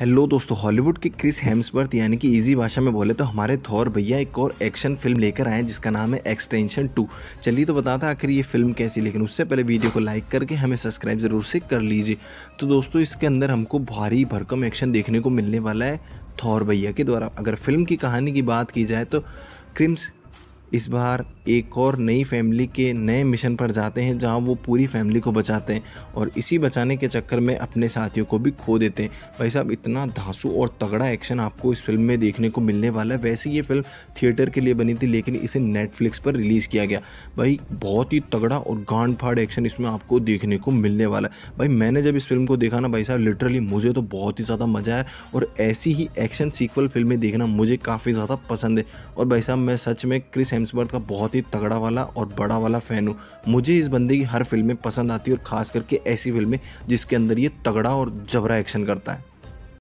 hello दोस्तों Hollywood के Chris Hemsworth यानी कि इजी भाषा में बोले तो हमारे थौर भैया एक और एक्शन फिल्म लेकर आए जिसका नाम है एक्सटेंशन टू चलिए तो बताता हैं आखिर ये फिल्म कैसी लेकिन उससे पहले वीडियो को लाइक करके हमें सब्सक्राइब ज़रूर से कर लीजिए तो दोस्तों इसके अंदर हमको भारी भरकम एक्शन देखने को मिलने वाला है थौर भैया के द्वारा अगर फिल्म की कहानी की बात की जाए तो क्रिम्स इस बार एक और नई फैमिली के नए मिशन पर जाते हैं जहां वो पूरी फैमिली को बचाते हैं और इसी बचाने के चक्कर में अपने साथियों को भी खो देते हैं भाई साहब इतना धांसू और तगड़ा एक्शन आपको इस फिल्म में देखने को मिलने वाला है वैसे ये फिल्म थिएटर के लिए बनी थी लेकिन इसे नेटफ्लिक्स पर रिलीज़ किया गया भाई बहुत ही तगड़ा और गांड फाड़ एक्शन इसमें आपको देखने को मिलने वाला है भाई मैंने जब इस फिल्म को देखा ना भाई साहब लिटरली मुझे तो बहुत ही ज़्यादा मज़ा आया और ऐसी ही एक्शन सीक्वल फिल्में देखना मुझे काफ़ी ज़्यादा पसंद है और भाई साहब मैं सच में क्रिस हेम्सवर्थ का बहुत ही तगड़ा वाला और बड़ा वाला फ़ैन हूँ मुझे इस बंदे की हर फिल्में पसंद आती है और ख़ास करके ऐसी फिल्में जिसके अंदर ये तगड़ा और जबरा एक्शन करता है